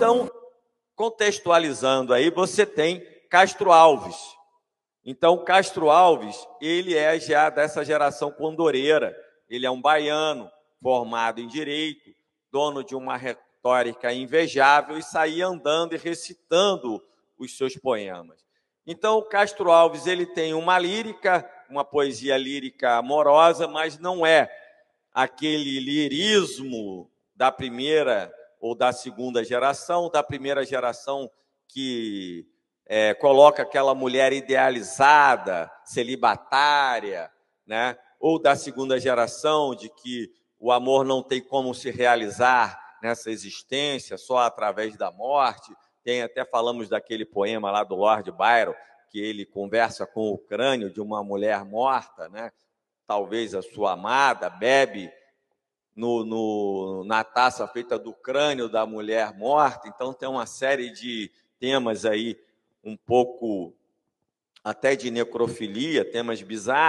Então, contextualizando aí, você tem Castro Alves. Então, Castro Alves, ele é já dessa geração condoreira. Ele é um baiano formado em direito, dono de uma retórica invejável e saía andando e recitando os seus poemas. Então, Castro Alves, ele tem uma lírica, uma poesia lírica amorosa, mas não é aquele lirismo da primeira ou da segunda geração, da primeira geração que é, coloca aquela mulher idealizada, celibatária, né? ou da segunda geração de que o amor não tem como se realizar nessa existência só através da morte. Tem até falamos daquele poema lá do Lord Byron, que ele conversa com o crânio de uma mulher morta, né? talvez a sua amada, bebe no, no, na taça feita do crânio da mulher morta. Então, tem uma série de temas aí, um pouco até de necrofilia, temas bizarros.